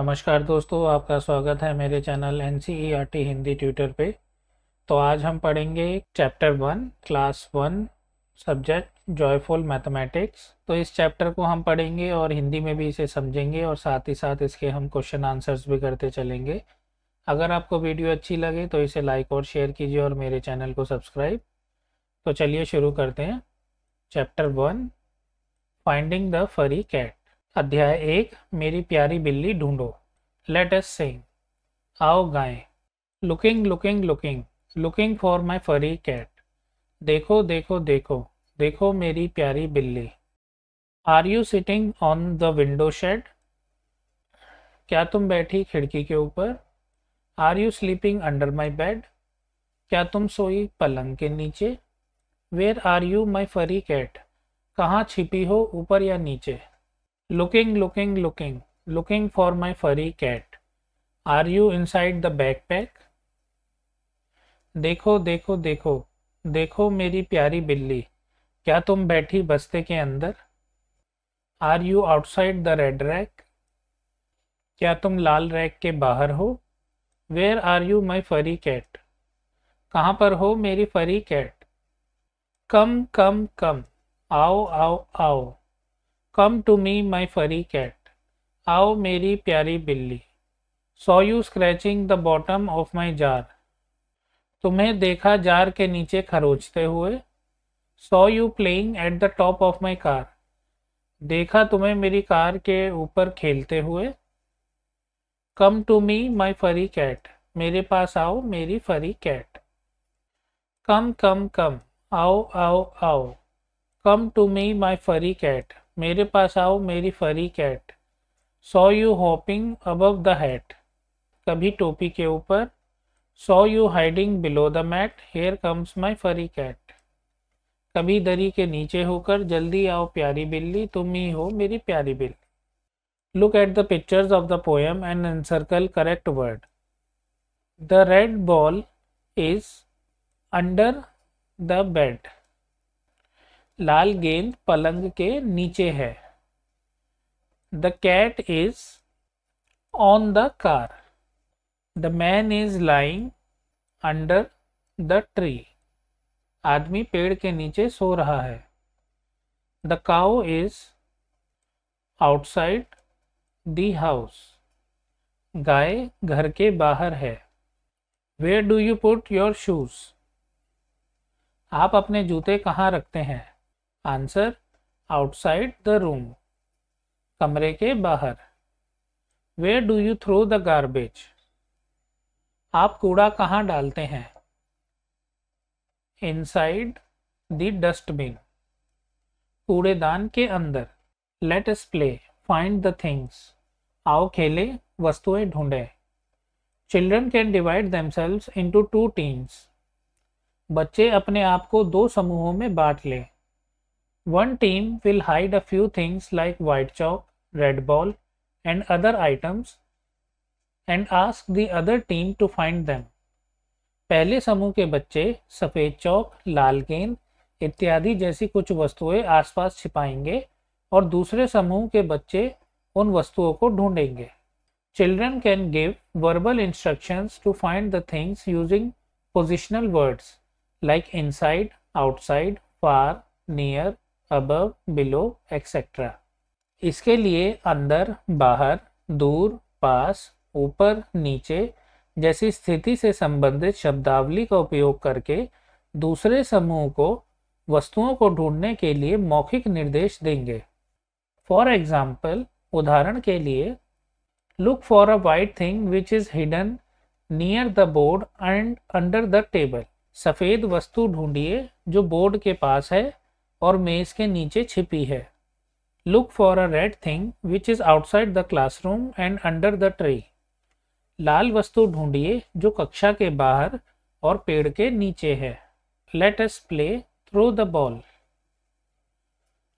नमस्कार दोस्तों आपका स्वागत है मेरे channel N e Hindi tutor पे तो आज हम पढ़ेंगे chapter one class one subject joyful mathematics तो इस चैप्टर को हम पढ़ेंगे और हिंदी में भी इसे समझेंगे और साथ ही साथ इसके हम क्वेश्चन आंसर्स भी करते चलेंगे अगर आपको वीडियो अच्छी लगे तो इसे लाइक और शेयर कीजिए और मेरे चैनल को सब्सक्राइब तो चलिए शुरू करते हैं chapter one finding the furry cat अध्याय एक मेरी प्यारी बिल्ली ढूंढो लेट एस सिंग आओ गाएं looking looking looking looking for my furry cat देखो देखो देखो देखो मेरी प्यारी बिल्ली are you sitting on the window shade क्या तुम बैठी खिड़की के ऊपर are you sleeping under my bed क्या तुम सोई पलंग के नीचे where are you my furry cat कहाँ छिपी हो ऊपर या नीचे Looking, looking, looking, looking for my furry cat. Are you inside the backpack? देखो देखो देखो देखो मेरी प्यारी बिल्ली क्या तुम बैठी बस्ते के अंदर are you outside the red rack क्या तुम लाल रैक के बाहर हो where are you my furry cat कहाँ पर हो मेरी फरी कैट कम कम कम आओ आओ आओ come to me my furry cat आओ मेरी प्यारी बिल्ली saw you scratching the bottom of my jar तुम्हें देखा जार के नीचे खरोचते हुए saw you playing at the top of my car देखा तुम्हें मेरी कार के ऊपर खेलते हुए come to me my furry cat मेरे पास आओ मेरी फरी कैट कम कम कम आओ आओ आओ come to me my furry cat मेरे पास आओ मेरी furry cat saw you hopping above the hat कभी टोपी के ऊपर saw you hiding below the mat here comes my furry cat कभी दरी के नीचे होकर जल्दी आओ प्यारी बिल्ली तुम ही हो मेरी प्यारी बिल्ली look at the pictures of the poem and encircle correct word the red ball is under the bed लाल गेंद पलंग के नीचे है the cat is on the car the man is lying under the tree आदमी पेड़ के नीचे सो रहा है the cow is outside the house गाय घर के बाहर है where do you put your shoes आप अपने जूते कहाँ रखते हैं आंसर आउटसाइड द रूम कमरे के बाहर where do you throw the garbage आप कूड़ा कहाँ डालते हैं इनसाइड द डस्टबिन कूड़ेदान के अंदर let's play find the things आओ खेले वस्तुएं ढूंढे children can divide themselves into two teams बच्चे अपने आप को दो समूहों में बांट लें One team will hide a few things like white chalk, red ball and other items and ask the other team to find them. पहले समूह के बच्चे सफ़ेद चौक लाल गेंद इत्यादि जैसी कुछ वस्तुएं आसपास छिपाएंगे और दूसरे समूह के बच्चे उन वस्तुओं को ढूंढेंगे children can give verbal instructions to find the things using positional words like inside outside far near above below etcetera इसके लिए अंदर बाहर दूर पास ऊपर नीचे जैसी स्थिति से संबंधित शब्दावली का उपयोग करके दूसरे समूह को वस्तुओं को ढूंढने के लिए मौखिक निर्देश देंगे फॉर एग्जाम्पल उदाहरण के लिए look for a white thing which is hidden near the board and under the table सफ़ेद वस्तु ढूंढिए जो बोर्ड के पास है और मेज के नीचे छिपी है look for a red thing which is outside the classroom and under the tree लाल वस्तु ढूंढिए जो कक्षा के बाहर और पेड़ के नीचे है let's play throw the ball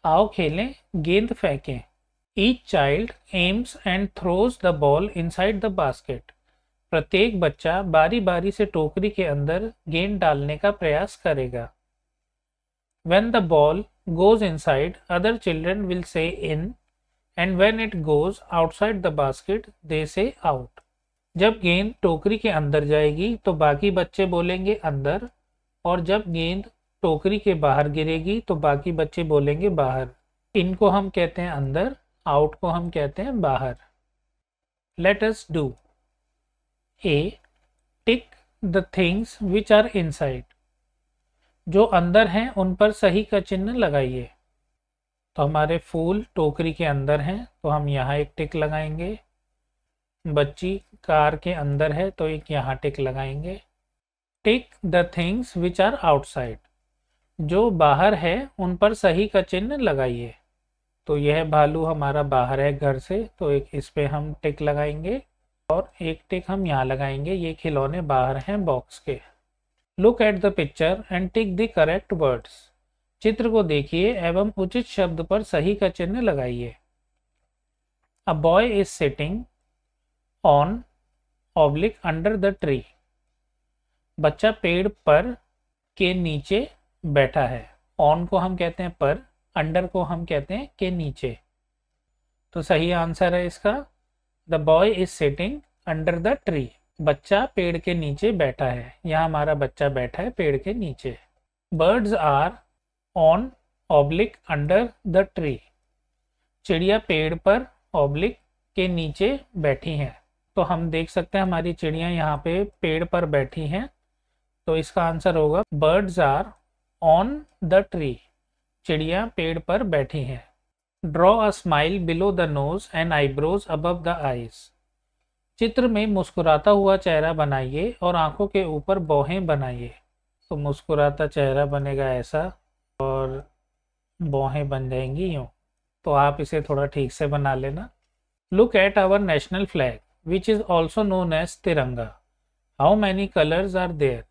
आओ खेलें गेंद फेंकें each child aims and throws the ball inside the basket प्रत्येक बच्चा बारी बारी से टोकरी के अंदर गेंद डालने का प्रयास करेगा When the ball goes inside, other children will say in and when it goes outside the basket, they say out. जब गेंद टोकरी के अंदर जाएगी तो बाकी बच्चे बोलेंगे अंदर और जब गेंद टोकरी के बाहर गिरेगी तो बाकी बच्चे बोलेंगे बाहर इनको हम कहते हैं अंदर आउट को हम कहते हैं बाहर let's do a tick the things which are inside जो अंदर हैं उन पर सही का चिन्ह लगाइए तो हमारे फूल टोकरी के अंदर हैं तो हम यहाँ एक टिक लगाएंगे बच्ची कार के अंदर है तो एक यहाँ टिक लगाएंगे tick the things which are outside जो बाहर है उन पर सही का चिन्ह लगाइए तो यह भालू हमारा बाहर है घर से तो एक इस पर हम टिक लगाएंगे और एक टिक हम यहाँ लगाएंगे ये खिलौने बाहर हैं बॉक्स के look at the picture and tick the correct words चित्र को देखिए एवं उचित शब्द पर सही का चिन्ह लगाइए a boy is sitting on oblique under the tree बच्चा पेड़ पर के नीचे बैठा है ऑन को हम कहते हैं पर अंडर को हम कहते हैं के नीचे तो सही आंसर है इसका the boy is sitting under the tree बच्चा पेड़ के नीचे बैठा है यहाँ हमारा बच्चा बैठा है पेड़ के नीचे birds are on oblique under the tree चिड़िया पेड़ पर ऑब्लिक के नीचे बैठी हैं तो हम देख सकते हैं हमारी चिड़िया यहाँ पे पेड़ पर बैठी हैं तो इसका आंसर होगा birds are on the tree चिड़िया पेड़ पर बैठी हैं draw a smile below the nose and eyebrows above the eyes चित्र में मुस्कुराता हुआ चेहरा बनाइए और आंखों के ऊपर बौहें बनाइए तो मुस्कुराता चेहरा बनेगा ऐसा और बौहें बन जाएंगी यूँ तो आप इसे थोड़ा ठीक से बना लेना look at our national flag which is also known as tiranga how many colours are there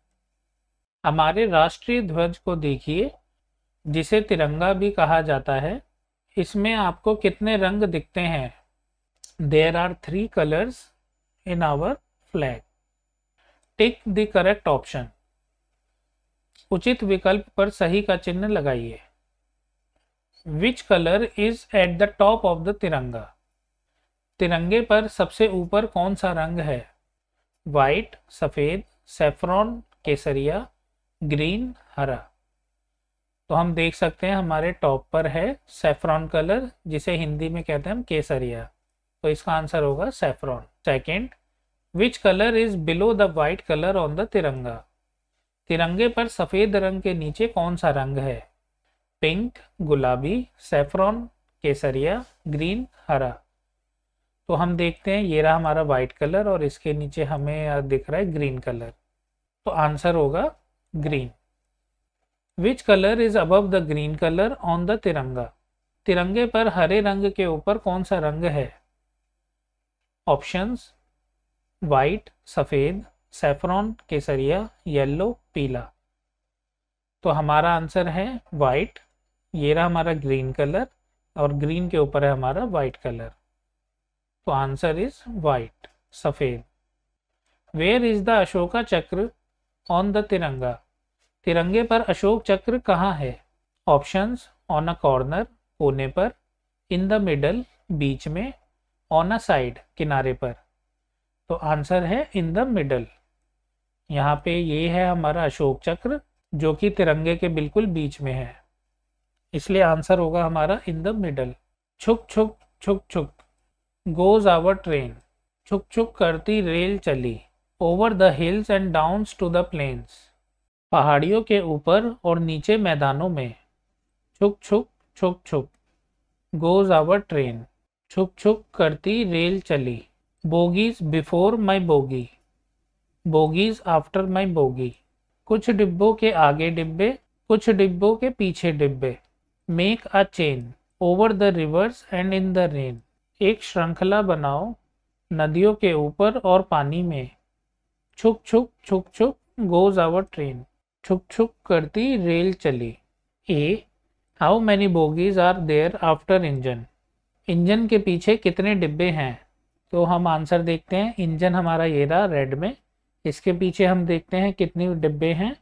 हमारे राष्ट्रीय ध्वज को देखिए जिसे तिरंगा भी कहा जाता है इसमें आपको कितने रंग दिखते हैं there are three colours in our flag. Tick the correct option. उचित विकल्प पर सही का चिन्ह लगाइए which colour is at the top of the tiranga तिरंगे पर सबसे ऊपर कौन सा रंग है वाइट सफ़ेद सेफ्रॉन केसरिया ग्रीन हरा तो हम देख सकते हैं हमारे टॉप पर है सेफ्रॉन कलर जिसे हिंदी में कहते हैं हम केसरिया तो इसका आंसर होगा saffron second which colour is below the white colour on the tiranga तिरंगे पर सफेद रंग के नीचे कौन सा रंग है पिंक गुलाबी सेफ्रॉन केसरिया ग्रीन हरा तो हम देखते हैं ये रहा हमारा वाइट कलर और इसके नीचे हमें दिख रहा है ग्रीन कलर तो आंसर होगा green which colour is above the green colour on the tiranga तिरंगे पर हरे रंग के ऊपर कौन सा रंग है ऑप्शंस वाइट सफ़ेद सेफ्रॉन केसरिया येलो पीला तो हमारा आंसर है वाइट ये रहा हमारा ग्रीन कलर और ग्रीन के ऊपर है हमारा वाइट कलर तो आंसर इज वाइट सफ़ेद where is the Ashoka Chakra on the tiranga तिरंगे पर अशोक चक्र कहाँ है ऑप्शंस ऑन अ कॉर्नर कोने पर इन द मिडल बीच में ऑन अ साइड किनारे पर तो आंसर है इन द मिडल यहाँ पे ये है हमारा अशोक चक्र जो कि तिरंगे के बिल्कुल बीच में है इसलिए आंसर होगा हमारा इन द मिडल छुक छुक छुक छुक गोज आवर ट्रेन छुक छुक करती रेल चली over the hills and downs to the plains पहाड़ियों के ऊपर और नीचे मैदानों में छुक छुक छुक छुक गोज आवर ट्रेन छुप छुप करती रेल चली bogies before my bogie bogies after my bogie कुछ डिब्बों के आगे डिब्बे कुछ डिब्बों के पीछे डिब्बे make a chain over the rivers and in the rain एक श्रृंखला बनाओ नदियों के ऊपर और पानी में छुक छुक छुक छुक गोज आवर ट्रेन छुक छुक करती रेल चली a how many bogies are there after engine engine के पीछे कितने डिब्बे हैं तो हम आंसर देखते हैं इंजन हमारा ये रहा रेड में इसके पीछे हम देखते हैं कितने डिब्बे हैं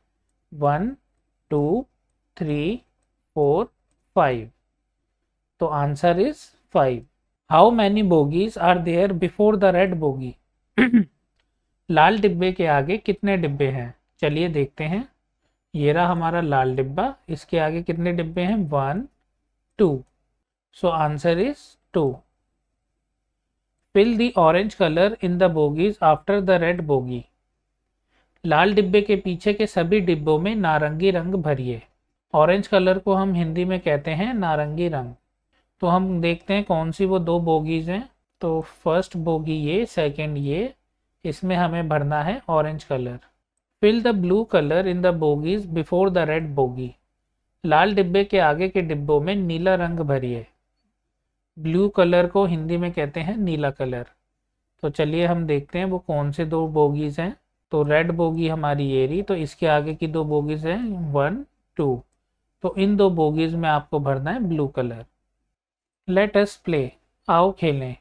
one two three four five तो answer is five how many bogies are there before the red bogie लाल डिब्बे के आगे कितने डिब्बे हैं चलिए देखते हैं ये रहा हमारा लाल डिब्बा इसके आगे कितने डिब्बे हैं one two So answer is 2. Fill the orange color in the bogies after the red bogie. लाल डिब्बे के पीछे के सभी डिब्बों में नारंगी रंग भरिए ऑरेंज कलर को हम हिंदी में कहते हैं नारंगी रंग तो हम देखते हैं कौन सी वो दो बोगीज हैं तो फर्स्ट बोगी ये सेकंड ये इसमें हमें भरना है orange colour fill the blue colour in the bogies before the red bogie लाल डिब्बे के आगे के डिब्बों में नीला रंग भरिए ब्लू कलर को हिंदी में कहते हैं नीला कलर तो चलिए हम देखते हैं वो कौन से दो बोगीज़ हैं तो रेड बोगी हमारी ये रही तो इसके आगे की दो बोगीज़ हैं वन टू तो इन दो बोगीज़ में आपको भरना है blue colour let us play आओ खेलें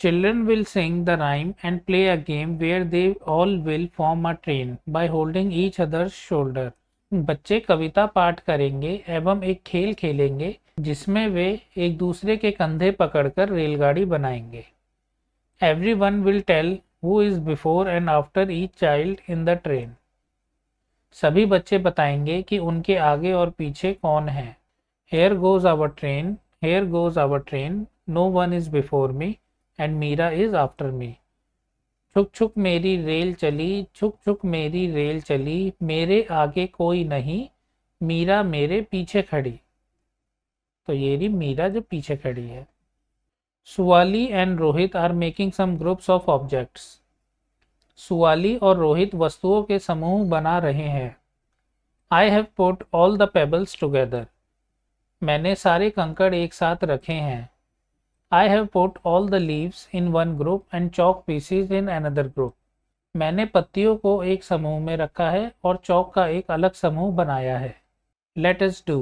children will sing the rhyme and play a game where they all will form a train by holding each other shoulder बच्चे कविता पाठ करेंगे एवं एक खेल खेलेंगे जिसमें वे एक दूसरे के कंधे पकड़कर रेलगाड़ी बनाएंगे everyone will tell who is before and after each child in the train सभी बच्चे बताएंगे कि उनके आगे और पीछे कौन है here goes our train here goes our train no one is before me and Meera is after me छुक छुक मेरी रेल चली छुक छुक मेरी रेल चली मेरे आगे कोई नहीं मीरा मेरे पीछे खड़ी तो ये रही मीरा जो पीछे खड़ी है Suvali and Rohit are making some groups of objects Suvali और रोहित वस्तुओं के समूह बना रहे हैं I have put all the pebbles together मैंने सारे कंकड़ एक साथ रखे हैं I have put all the leaves in one group and chalk pieces in another group. मैंने पत्तियों को एक समूह में रखा है और चौक का एक अलग समूह बनाया है लेट एस डू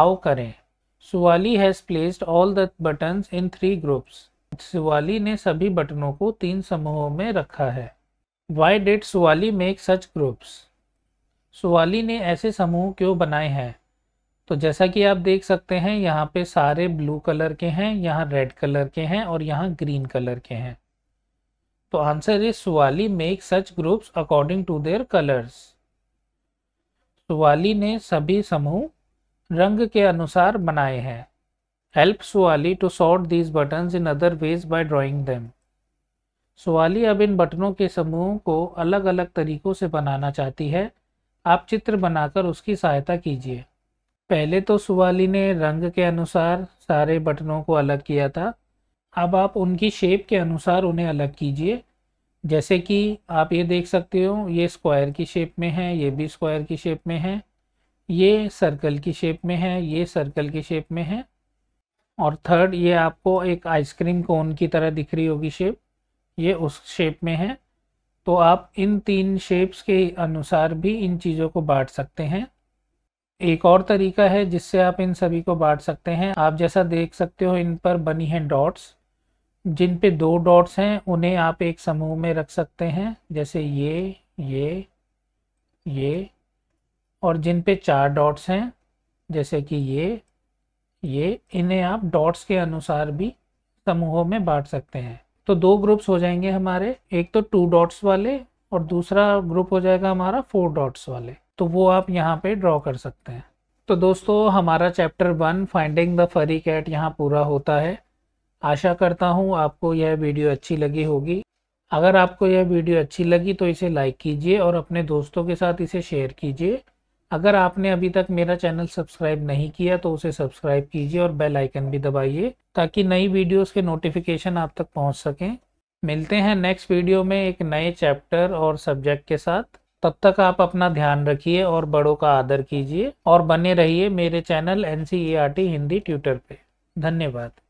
आओ करें Suvali has placed all the button in three groups Suvali ने सभी बटनों को तीन समूहों में रखा है why did Suvali make such groups Suvali ने ऐसे समूह क्यों बनाए हैं तो जैसा कि आप देख सकते हैं यहाँ पे सारे ब्लू कलर के हैं यहाँ रेड कलर के हैं और यहाँ ग्रीन कलर के हैं तो answer is Suvali make such groups according to their colours Suvali ने सभी समूह रंग के अनुसार बनाए हैं help Suvali to sort these buttons in other ways by drawing them Suvali अब इन बटनों के समूह को अलग अलग तरीकों से बनाना चाहती है आप चित्र बनाकर उसकी सहायता कीजिए पहले तो सुवाली ने रंग के अनुसार सारे बटनों को अलग किया था अब आप उनकी शेप के अनुसार उन्हें अलग कीजिए जैसे कि आप ये देख सकते हो ये स्क्वायर की शेप में है ये भी स्क्वायर की शेप में है ये सर्कल की शेप में है ये सर्कल की शेप में है और थर्ड ये आपको एक आइसक्रीम कोन की तरह दिख रही होगी शेप ये उस शेप में है तो आप इन तीन शेप्स के अनुसार भी इन चीज़ों को बांट सकते हैं एक और तरीका है जिससे आप इन सभी को बांट सकते हैं आप जैसा देख सकते हो इन पर बनी है डॉट्स जिन पे दो डॉट्स हैं उन्हें आप एक समूह में रख सकते हैं जैसे ये ये ये और जिन पे चार डॉट्स हैं जैसे कि ये ये इन्हें आप डॉट्स के अनुसार भी समूहों में बांट सकते हैं तो दो ग्रुप्स हो जाएंगे हमारे एक तो टू डॉट्स वाले और दूसरा ग्रुप हो जाएगा हमारा फोर डॉट्स वाले तो वो आप यहाँ पे ड्रॉ कर सकते हैं तो दोस्तों हमारा chapter one finding the furry cat यहाँ पूरा होता है आशा करता हूँ आपको यह वीडियो अच्छी लगी होगी अगर आपको यह वीडियो अच्छी लगी तो इसे लाइक कीजिए और अपने दोस्तों के साथ इसे शेयर कीजिए अगर आपने अभी तक मेरा चैनल सब्सक्राइब नहीं किया तो उसे सब्सक्राइब कीजिए और बेल आइकन भी दबाइए ताकि नई वीडियोस के नोटिफिकेशन आप तक पहुंच सकें मिलते हैं नेक्स्ट वीडियो में एक नए चैप्टर और सब्जेक्ट के साथ तब तक आप अपना ध्यान रखिए और बड़ों का आदर कीजिए और बने रहिए मेरे चैनल एन हिंदी ट्यूटर पे धन्यवाद